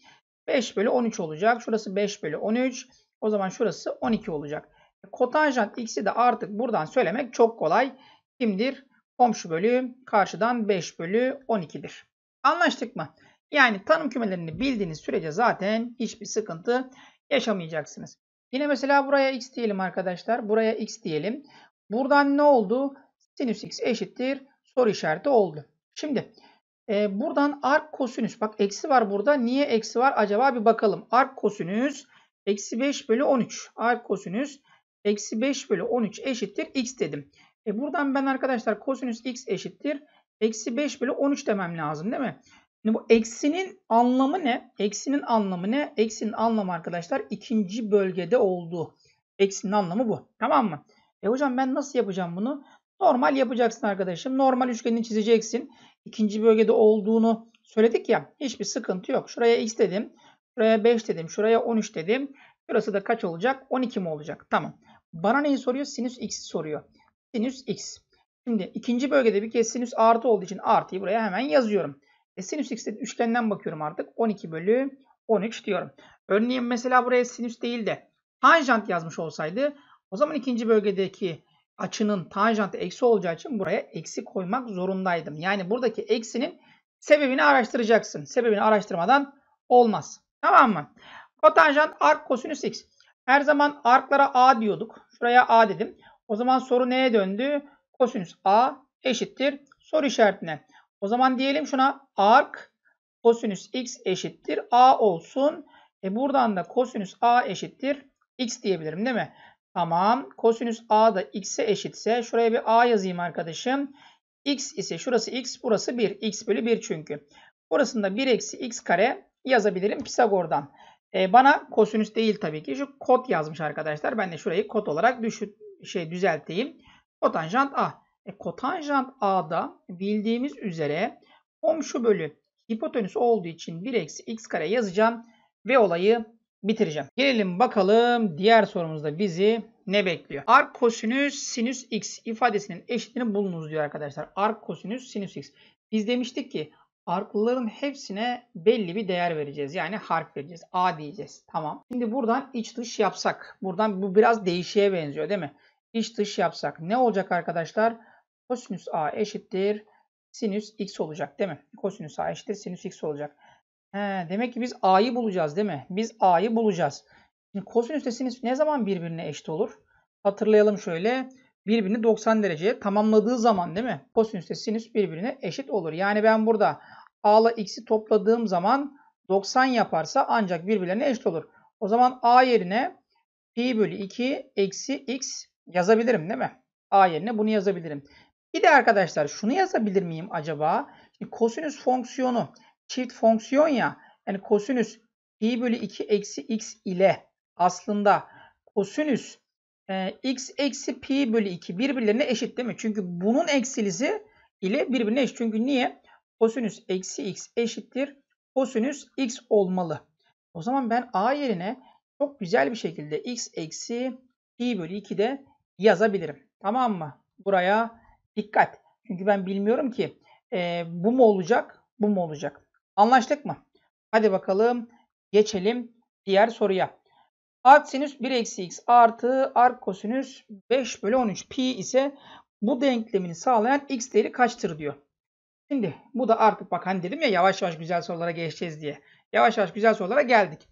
Speaker 1: 5 bölü 13 olacak. Şurası 5 bölü 13. O zaman şurası 12 olacak. E, kotanjant x'i de artık buradan söylemek çok kolay. Kimdir? Komşu bölü karşıdan 5 bölü 12'dir. Anlaştık mı? Yani tanım kümelerini bildiğiniz sürece zaten hiçbir sıkıntı yaşamayacaksınız. Yine mesela buraya x diyelim arkadaşlar. Buraya x diyelim. Buradan ne oldu? Sinüs x eşittir. Soru işareti oldu. Şimdi e, buradan ark kosinüs. Bak eksi var burada. Niye eksi var? Acaba bir bakalım. Ark kosinüs eksi 5 bölü 13. Ark kosinüs eksi 5 bölü 13 eşittir x dedim. E buradan ben arkadaşlar kosinüs x eşittir. Eksi 5 bölü 13 demem lazım değil mi? Şimdi bu eksinin anlamı ne? Eksinin anlamı ne? Eksinin anlamı arkadaşlar ikinci bölgede olduğu. Eksinin anlamı bu. Tamam mı? E hocam ben nasıl yapacağım bunu? Normal yapacaksın arkadaşım. Normal üçgenini çizeceksin. İkinci bölgede olduğunu söyledik ya. Hiçbir sıkıntı yok. Şuraya x dedim. Şuraya 5 dedim. Şuraya 13 dedim. Şurası da kaç olacak? 12 mi olacak? Tamam. Bana neyi soruyor? Sinüs x soruyor. Sinüs x. Şimdi ikinci bölgede bir kez sinüs artı olduğu için artıyı buraya hemen yazıyorum. E sinüs x'de üçgenden bakıyorum artık. 12 bölü 13 diyorum. Örneğin mesela buraya sinüs değil de tanjant yazmış olsaydı o zaman ikinci bölgedeki açının tanjantı eksi olacağı için buraya eksi koymak zorundaydım. Yani buradaki eksinin sebebini araştıracaksın. Sebebini araştırmadan olmaz. Tamam mı? Kotanjant ark kosinüs x. Her zaman arklara a diyorduk. Şuraya a dedim. O zaman soru neye döndü? Kosinüs a eşittir soru işaretine. O zaman diyelim şuna ark kosinüs x eşittir a olsun. E buradan da kosinüs a eşittir x diyebilirim değil mi? Tamam. Kosinüs a da x'e eşitse şuraya bir a yazayım arkadaşım. x ise şurası x burası 1. x bölü 1 çünkü. Burasında 1 eksi x kare yazabilirim Pisagor'dan. E, bana kosinüs değil tabii ki. Şu kot yazmış arkadaşlar. Ben de şurayı kot olarak düşün, şey düzelteyim. Kotanjant A. E, kotanjant A'da bildiğimiz üzere komşu bölü hipotenüs olduğu için 1 eksi x kare yazacağım ve olayı bitireceğim. Gelelim bakalım diğer sorumuzda bizi ne bekliyor? Ark kosinüs sinüs x ifadesinin eşitini bulunuz diyor arkadaşlar. Ark kosinüs sinüs x. Biz demiştik ki arkların hepsine belli bir değer vereceğiz. Yani harf vereceğiz. A diyeceğiz. Tamam. Şimdi buradan iç dış yapsak. Buradan bu biraz değişiğe benziyor değil mi? İç dış yapsak. Ne olacak arkadaşlar? Kosinüs A eşittir sinüs x olacak değil mi? Kosinüs A eşittir sinüs x olacak. He, demek ki biz A'yı bulacağız değil mi? Biz A'yı bulacağız. Şimdi kosinüs ile sinüs ne zaman birbirine eşit olur? Hatırlayalım şöyle. Birbirini 90 dereceye tamamladığı zaman değil mi? Kosinüs ile sinüs birbirine eşit olur. Yani ben burada A ile x'i topladığım zaman 90 yaparsa ancak birbirlerine eşit olur. O zaman A yerine pi bölü 2 eksi x yazabilirim değil mi? A yerine bunu yazabilirim. Bir de arkadaşlar şunu yazabilir miyim acaba? Şimdi kosinüs fonksiyonu çift fonksiyon ya. Yani kosinüs pi bölü 2 eksi x ile aslında kosinüs e, x eksi pi bölü 2 birbirlerine eşit değil mi? Çünkü bunun eksilisi ile birbirine eşit. Çünkü niye? Kosinüs eksi x eşittir. Kosinüs x olmalı. O zaman ben a yerine çok güzel bir şekilde x eksi pi bölü 2 de yazabilirim. Tamam mı? Buraya Dikkat. Çünkü ben bilmiyorum ki e, bu mu olacak, bu mu olacak. Anlaştık mı? Hadi bakalım geçelim diğer soruya. Art sinüs 1 eksi x artı arc kosinüs 5 bölü 13 pi ise bu denklemini sağlayan x değeri kaçtır diyor. Şimdi bu da artık bak hani dedim ya yavaş yavaş güzel sorulara geçeceğiz diye. Yavaş yavaş güzel sorulara geldik.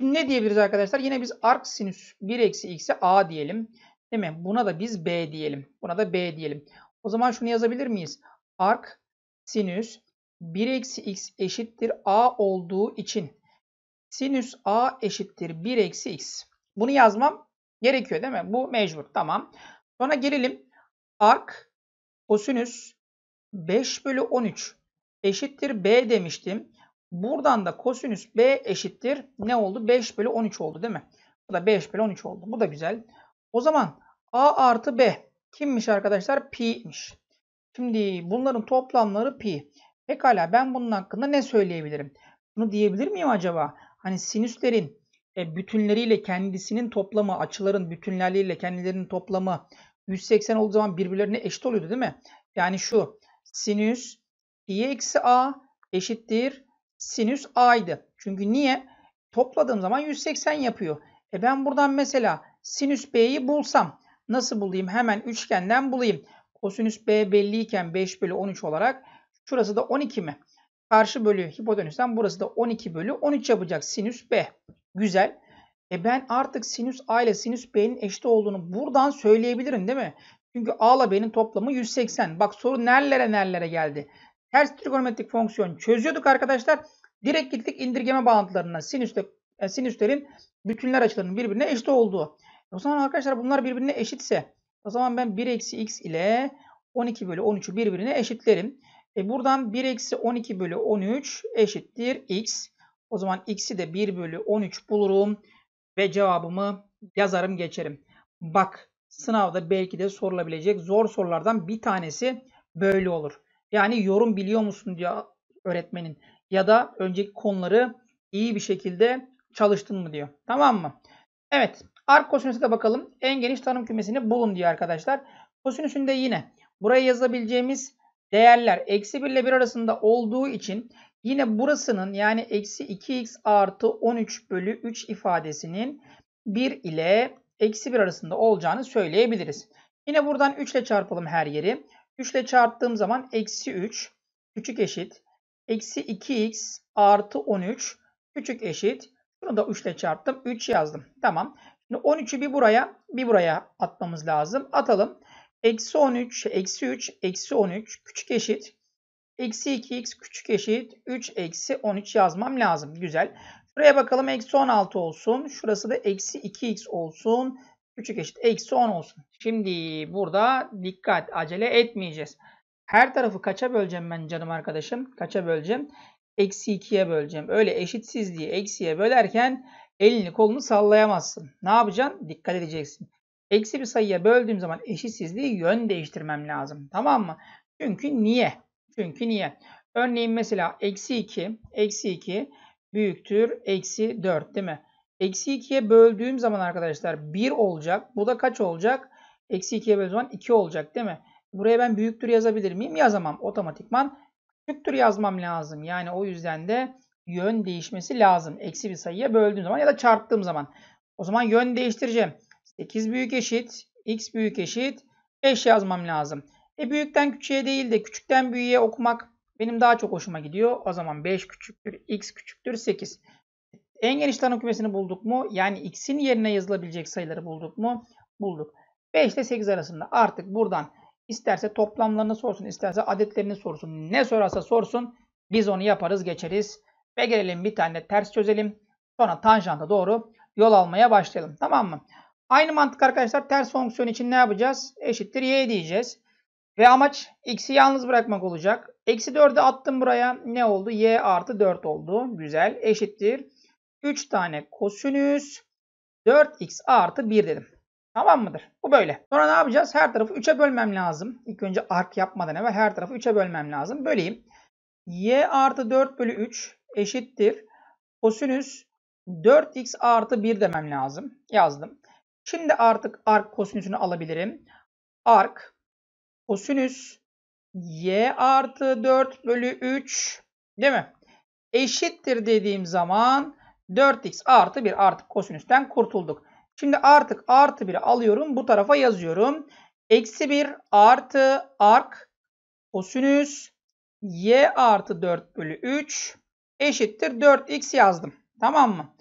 Speaker 1: Şimdi ne diyebiliriz arkadaşlar? Yine biz arc sinüs 1 eksi x'e a diyelim. Değil mi? Buna da biz b diyelim. Buna da b diyelim. O zaman şunu yazabilir miyiz? Ark sinüs 1 eksi x eşittir a olduğu için sinüs a eşittir 1 eksi x. Bunu yazmam gerekiyor değil mi? Bu mecbur. Tamam. Sonra gelelim. Ark kosinüs 5 bölü 13 eşittir b demiştim. Buradan da kosinüs b eşittir ne oldu? 5 bölü 13 oldu değil mi? Bu da 5 bölü 13 oldu. Bu da güzel. O zaman a artı b Kimmiş arkadaşlar? Pi'miş. Şimdi bunların toplamları pi. Pekala ben bunun hakkında ne söyleyebilirim? Bunu diyebilir miyim acaba? Hani sinüslerin e, bütünleriyle kendisinin toplamı, açıların bütünleriyle kendilerinin toplamı 180 olduğu zaman birbirlerine eşit oluyordu değil mi? Yani şu sinüs i eksi a eşittir sinüs a'ydı. Çünkü niye? Topladığım zaman 180 yapıyor. E ben buradan mesela sinüs b'yi bulsam Nasıl bulayım? Hemen üçgenden bulayım. Kosinüs B belliyken 5 bölü 13 olarak şurası da 12 mi? Karşı bölü hipotenüsten burası da 12 bölü 13 yapacak sinüs B. Güzel. E ben artık sinüs A ile sinüs B'nin eşit olduğunu buradan söyleyebilirim değil mi? Çünkü A ile B'nin toplamı 180. Bak soru nerelere nerelere geldi. Ters trigonometrik fonksiyon çözüyorduk arkadaşlar. Direkt gittik indirgeme bağıntılarına. Sinüste, e, sinüslerin bütünler açılarının birbirine eşit olduğu. O zaman arkadaşlar bunlar birbirine eşitse o zaman ben 1 eksi x ile 12 bölü 13'ü birbirine eşitlerim. E buradan 1 eksi 12 bölü 13 eşittir x. O zaman x'i de 1 bölü 13 bulurum ve cevabımı yazarım geçerim. Bak sınavda belki de sorulabilecek zor sorulardan bir tanesi böyle olur. Yani yorum biliyor musun diye öğretmenin ya da önceki konuları iyi bir şekilde çalıştın mı diyor. Tamam mı? Evet. Ark kosinüsü de bakalım. En geniş tanım kümesini bulun diye arkadaşlar. Kosinüsünde yine buraya yazabileceğimiz değerler eksi 1 ile 1 arasında olduğu için yine burasının yani eksi 2x artı 13 bölü 3 ifadesinin 1 ile eksi 1 arasında olacağını söyleyebiliriz. Yine buradan 3 ile çarpalım her yeri. 3 ile çarptığım zaman eksi 3 küçük eşit. Eksi 2x artı 13 küçük eşit. Bunu da 3 ile çarptım. 3 yazdım. Tamam. 13'ü bir buraya bir buraya atmamız lazım. Atalım. Eksi 13, eksi 3, eksi 13 küçük eşit. Eksi 2x küçük eşit 3 eksi 13 yazmam lazım. Güzel. Şuraya bakalım eksi 16 olsun. Şurası da eksi 2x olsun. Küçük eşit eksi 10 olsun. Şimdi burada dikkat acele etmeyeceğiz. Her tarafı kaça böleceğim ben canım arkadaşım? Kaça böleceğim? Eksi 2'ye böleceğim. Öyle eşitsizliği eksiye bölerken Elini kolunu sallayamazsın. Ne yapacaksın? Dikkat edeceksin. Eksi bir sayıya böldüğüm zaman eşitsizliği yön değiştirmem lazım. Tamam mı? Çünkü niye? Çünkü niye? Örneğin mesela eksi 2, eksi 2 büyüktür eksi 4 değil mi? Eksi 2'ye böldüğüm zaman arkadaşlar 1 olacak. Bu da kaç olacak? Eksi 2'ye böldüğüm zaman 2 olacak değil mi? Buraya ben büyüktür yazabilir miyim? Yazamam. Otomatikman küçüktür yazmam lazım. Yani o yüzden de yön değişmesi lazım. Eksi bir sayıya böldüğüm zaman ya da çarptığım zaman. O zaman yön değiştireceğim. 8 büyük eşit, x büyük eşit 5 yazmam lazım. E büyükten küçüğe değil de küçükten büyüğe okumak benim daha çok hoşuma gidiyor. O zaman 5 küçüktür, x küçüktür 8. En geniş tanım kümesini bulduk mu? Yani x'in yerine yazılabilecek sayıları bulduk mu? Bulduk. 5 ile 8 arasında artık buradan isterse toplamlarını sorsun, isterse adetlerini sorsun, ne sorarsa sorsun biz onu yaparız geçeriz. Ve gelelim bir tane ters çözelim. Sonra tanjanta doğru yol almaya başlayalım. Tamam mı? Aynı mantık arkadaşlar ters fonksiyon için ne yapacağız? Eşittir y diyeceğiz. Ve amaç x'i yalnız bırakmak olacak. Eksi 4'ü attım buraya. Ne oldu? y artı 4 oldu. Güzel. Eşittir. 3 tane kosinüs 4x artı 1 dedim. Tamam mıdır? Bu böyle. Sonra ne yapacağız? Her tarafı 3'e bölmem lazım. İlk önce ark yapmadan evvel her tarafı 3'e bölmem lazım. Böleyim. y artı 4 bölü 3 eşittir. Kosinüs 4x artı 1 demem lazım. Yazdım. Şimdi artık ark kosinüsünü alabilirim. Ark kosinüs y artı 4 bölü 3 değil mi? Eşittir dediğim zaman 4x artı 1 artık kosinüsten kurtulduk. Şimdi artık artı 1'i alıyorum. Bu tarafa yazıyorum. Eksi 1 artı ark kosinüs y artı 4 bölü 3 eşittir 4x yazdım. Tamam mı?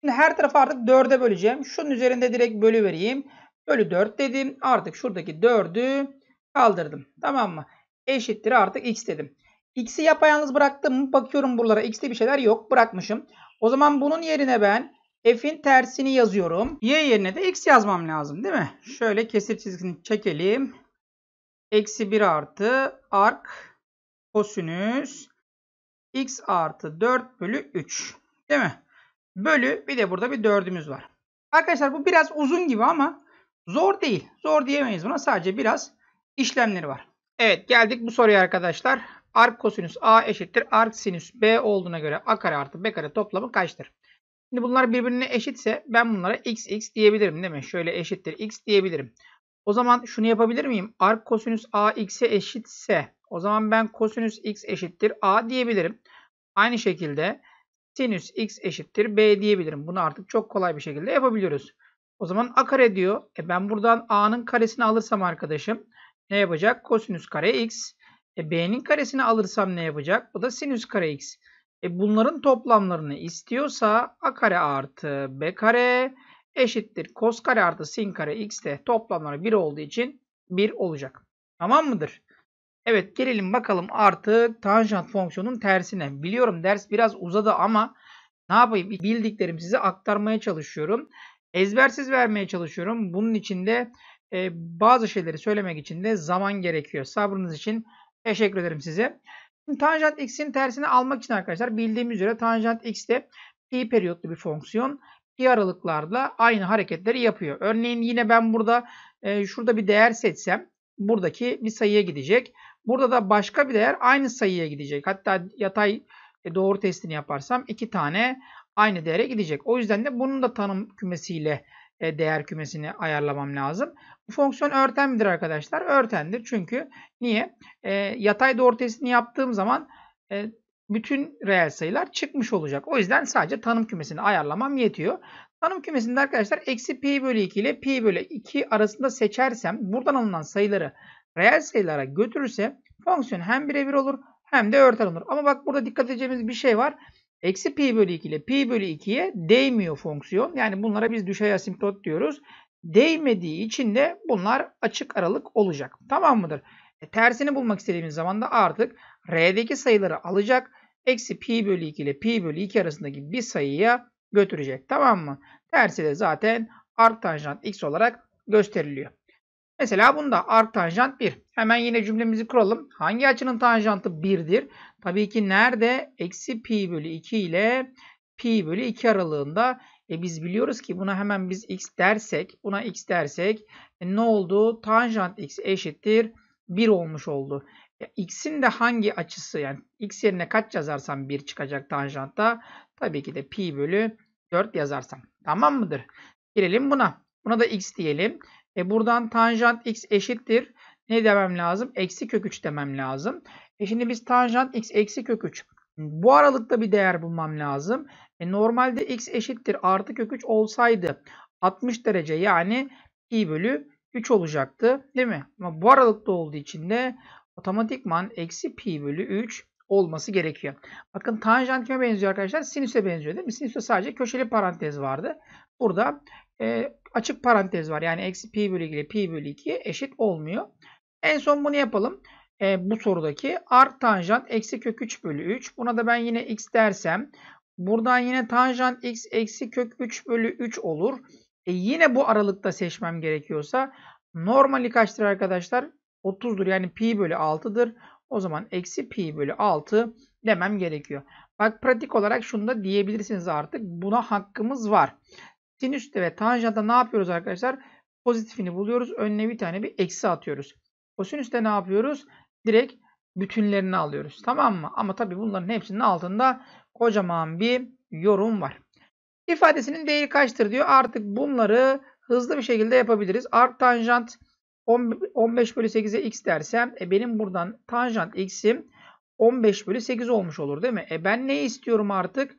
Speaker 1: Şimdi her tarafı artık 4'e böleceğim. Şunun üzerinde direkt bölü vereyim. Bölü 4 dedim. Artık şuradaki 4'ü kaldırdım. Tamam mı? Eşittir artık x dedim. X'i yapayalnız bıraktım Bakıyorum buralara. X'te bir şeyler yok. Bırakmışım. O zaman bunun yerine ben f'in tersini yazıyorum. Y yerine de x yazmam lazım değil mi? Şöyle kesir çizgisini çekelim. Eksi 1 artı ark kosinüs x artı 4 bölü 3. Değil mi? Bölü bir de burada bir 4'ümüz var. Arkadaşlar bu biraz uzun gibi ama zor değil. Zor diyemeyiz buna. Sadece biraz işlemleri var. Evet geldik bu soruya arkadaşlar. Ark kosinüs A eşittir. Ark sinüs B olduğuna göre A kare artı B kare toplamı kaçtır? Şimdi bunlar birbirine eşitse ben bunlara x x diyebilirim değil mi? Şöyle eşittir x diyebilirim. O zaman şunu yapabilir miyim? Ark kosinüs A x'e eşitse o zaman ben kosinüs x eşittir a diyebilirim. Aynı şekilde sinüs x eşittir b diyebilirim. Bunu artık çok kolay bir şekilde yapabiliyoruz. O zaman a kare diyor. E ben buradan a'nın karesini alırsam arkadaşım ne yapacak? Kosinüs kare x. E b'nin karesini alırsam ne yapacak? Bu da sinüs kare x. E bunların toplamlarını istiyorsa a kare artı b kare eşittir. Kos kare artı sin kare x de toplamları 1 olduğu için 1 olacak. Tamam mıdır? Evet gelelim bakalım artık tanjant fonksiyonun tersine. Biliyorum ders biraz uzadı ama ne yapayım bildiklerimi size aktarmaya çalışıyorum. Ezbersiz vermeye çalışıyorum. Bunun için de e, bazı şeyleri söylemek için de zaman gerekiyor. Sabrınız için teşekkür ederim size. Şimdi tanjant x'in tersini almak için arkadaşlar bildiğimiz üzere tanjant x de pi periyotlu bir fonksiyon. Pi aralıklarla aynı hareketleri yapıyor. Örneğin yine ben burada e, şurada bir değer seçsem buradaki bir sayıya gidecek. Burada da başka bir değer aynı sayıya gidecek. Hatta yatay e, doğru testini yaparsam iki tane aynı değere gidecek. O yüzden de bunun da tanım kümesiyle e, değer kümesini ayarlamam lazım. Bu fonksiyon örten midir arkadaşlar? Örtendir çünkü niye? E, yatay doğru testini yaptığım zaman e, bütün reel sayılar çıkmış olacak. O yüzden sadece tanım kümesini ayarlamam yetiyor. Tanım kümesinde arkadaşlar eksi pi bölü 2 ile pi bölü 2 arasında seçersem buradan alınan sayıları reel sayılara götürürse fonksiyon hem birebir olur hem de örten olur. Ama bak burada dikkat edeceğimiz bir şey var. Eksi pi bölü 2 ile pi bölü 2'ye değmiyor fonksiyon. Yani bunlara biz düşey asimptot diyoruz. Değmediği için de bunlar açık aralık olacak. Tamam mıdır? E, tersini bulmak istediğimiz zaman da artık r'deki sayıları alacak. Eksi pi bölü 2 ile pi bölü 2 arasındaki bir sayıya götürecek. Tamam mı? Tersi de zaten art tanjant x olarak gösteriliyor. Mesela bunda arc tanjant 1. Hemen yine cümlemizi kuralım. Hangi açının tanjantı 1'dir? Tabii ki nerede? Eksi pi bölü 2 ile pi bölü 2 aralığında. E biz biliyoruz ki buna hemen biz x dersek, buna x dersek e ne oldu? Tanjant x eşittir 1 olmuş oldu. E, x'in de hangi açısı yani x yerine kaç yazarsam 1 çıkacak tanjantta? Tabii ki de pi bölü 4 yazarsam. Tamam mıdır? Girelim buna. Buna da x diyelim. E buradan tanjant x eşittir. Ne demem lazım? Eksi kök 3 demem lazım. E şimdi biz tanjant x eksi kök 3. Bu aralıkta bir değer bulmam lazım. E normalde x eşittir artı kök 3 olsaydı 60 derece yani pi bölü 3 olacaktı değil mi? Ama bu aralıkta olduğu için de otomatikman eksi pi bölü 3 olması gerekiyor. Bakın tanjant kime benziyor arkadaşlar? Sinüse benziyor değil mi? Sinüse sadece köşeli parantez vardı. Burada e, açık parantez var. Yani eksi pi bölü 2 ile pi bölü 2 eşit olmuyor. En son bunu yapalım. E, bu sorudaki art tanjant eksi kök 3 bölü 3. Buna da ben yine x dersem buradan yine tanjant x eksi kök 3 bölü 3 olur. E, yine bu aralıkta seçmem gerekiyorsa normali kaçtır arkadaşlar? 30'dur yani pi bölü 6'dır. O zaman eksi pi bölü 6 demem gerekiyor. Bak pratik olarak şunu da diyebilirsiniz artık. Buna hakkımız var. Sinüste ve tanjanda ne yapıyoruz arkadaşlar? Pozitifini buluyoruz. Önüne bir tane bir eksi atıyoruz. Kosinüste ne yapıyoruz? Direkt bütünlerini alıyoruz. Tamam mı? Ama tabii bunların hepsinin altında kocaman bir yorum var. İfadesinin değeri kaçtır diyor. Artık bunları hızlı bir şekilde yapabiliriz. Art tanjant 15 bölü 8'e x dersem e benim buradan tanjant x'im 15 bölü 8 olmuş olur değil mi? E ben ne istiyorum artık?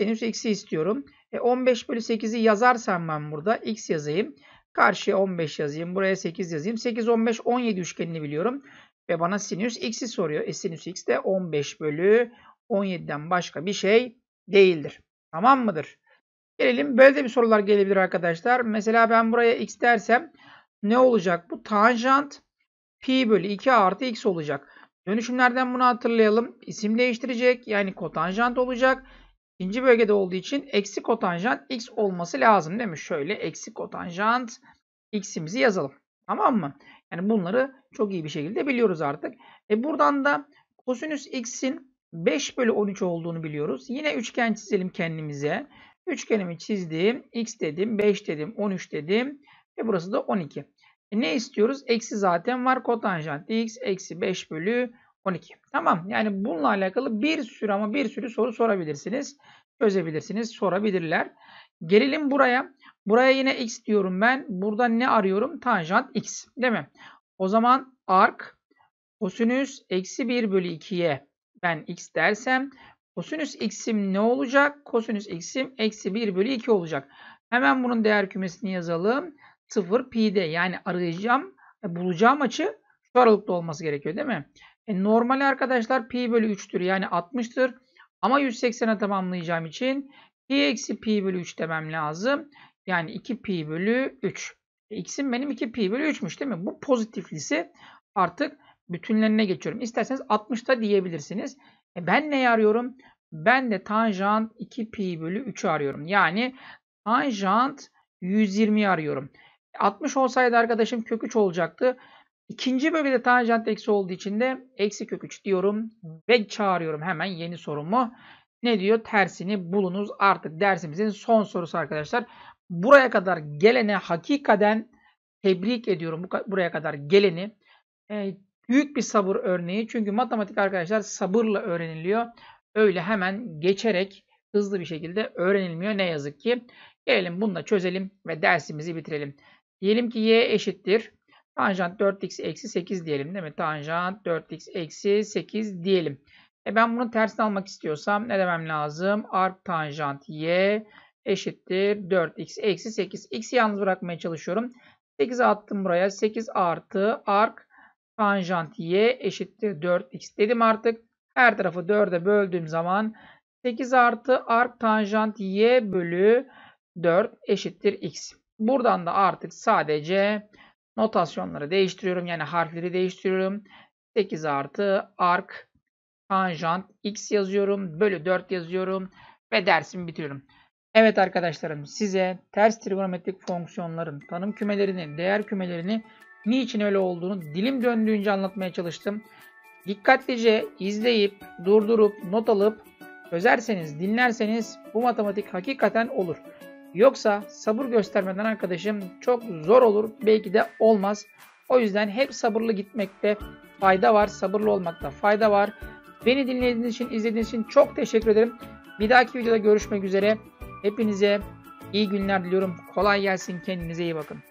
Speaker 1: Sinüs x'i istiyorum. E 15 bölü 8'i yazarsam ben burada x yazayım. Karşıya 15 yazayım. Buraya 8 yazayım. 8, 15, 17 üçgenini biliyorum. Ve bana sinüs x'i soruyor. E sinüs x de 15 bölü 17'den başka bir şey değildir. Tamam mıdır? Gelelim. Böyle de bir sorular gelebilir arkadaşlar. Mesela ben buraya x dersem ne olacak? Bu tanjant pi bölü 2 artı x olacak. Dönüşümlerden bunu hatırlayalım. İsim değiştirecek. Yani kotanjant olacak. İkinci bölgede olduğu için eksi kotanjant x olması lazım değil mi? Şöyle eksi kotanjant x'imizi yazalım. Tamam mı? Yani bunları çok iyi bir şekilde biliyoruz artık. E buradan da kosinüs x'in 5 bölü 13 olduğunu biliyoruz. Yine üçgen çizelim kendimize. Üçgenimi çizdim. x dedim, 5 dedim, 13 dedim. Ve burası da 12. E ne istiyoruz? Eksi zaten var. Kotanjant x eksi 5 bölü 12. Tamam. Yani bununla alakalı bir sürü ama bir sürü soru sorabilirsiniz. Çözebilirsiniz. Sorabilirler. Gelelim buraya. Buraya yine x diyorum ben. Burada ne arıyorum? Tanjant x. Değil mi? O zaman ark kosinüs eksi 1 bölü 2'ye ben x dersem kosinüs x'im ne olacak? Kosinüs x'im eksi 1 bölü 2 olacak. Hemen bunun değer kümesini yazalım. 0 pi'de yani arayacağım bulacağım açı şu aralıkta olması gerekiyor değil mi? E, normali arkadaşlar pi bölü 3'tür yani 60'tır. Ama 180'e tamamlayacağım için pi eksi pi bölü 3 demem lazım. Yani 2 pi bölü 3. E, x'im benim 2 pi bölü 3'müş değil mi? Bu pozitiflisi artık bütünlerine geçiyorum. İsterseniz 60'ta diyebilirsiniz. E, ben ne arıyorum? Ben de tanjant 2 pi bölü 3'ü arıyorum. Yani tanjant 120'yi arıyorum. 60 e, olsaydı arkadaşım kök 3 olacaktı. İkinci bölgede tanjant eksi olduğu için de eksi kök 3 diyorum ve çağırıyorum hemen yeni sorumu. Ne diyor? Tersini bulunuz. Artık dersimizin son sorusu arkadaşlar. Buraya kadar gelene hakikaten tebrik ediyorum. Buraya kadar geleni. E, büyük bir sabır örneği. Çünkü matematik arkadaşlar sabırla öğreniliyor. Öyle hemen geçerek hızlı bir şekilde öğrenilmiyor ne yazık ki. Gelelim bunu da çözelim ve dersimizi bitirelim. Diyelim ki y eşittir Tanjant 4x eksi 8 diyelim değil mi? Tanjant 4x eksi 8 diyelim. E ben bunu tersini almak istiyorsam ne demem lazım? Arp tanjant y eşittir 4x eksi 8. x'i yalnız bırakmaya çalışıyorum. 8 attım buraya. 8 artı ark tanjant y eşittir 4x dedim artık. Her tarafı 4'e böldüğüm zaman 8 artı ark tanjant y bölü 4 eşittir x. Buradan da artık sadece Notasyonları değiştiriyorum. Yani harfleri değiştiriyorum. 8 artı ark tanjant x yazıyorum. Bölü 4 yazıyorum. Ve dersimi bitiriyorum. Evet arkadaşlarım size ters trigonometrik fonksiyonların tanım kümelerini, değer kümelerini niçin öyle olduğunu dilim döndüğünce anlatmaya çalıştım. Dikkatlice izleyip, durdurup, not alıp, özerseniz, dinlerseniz bu matematik hakikaten olur. Yoksa sabır göstermeden arkadaşım çok zor olur belki de olmaz. O yüzden hep sabırlı gitmekte fayda var. Sabırlı olmakta fayda var. Beni dinlediğiniz için, izlediğiniz için çok teşekkür ederim. Bir dahaki videoda görüşmek üzere. Hepinize iyi günler diliyorum. Kolay gelsin. Kendinize iyi bakın.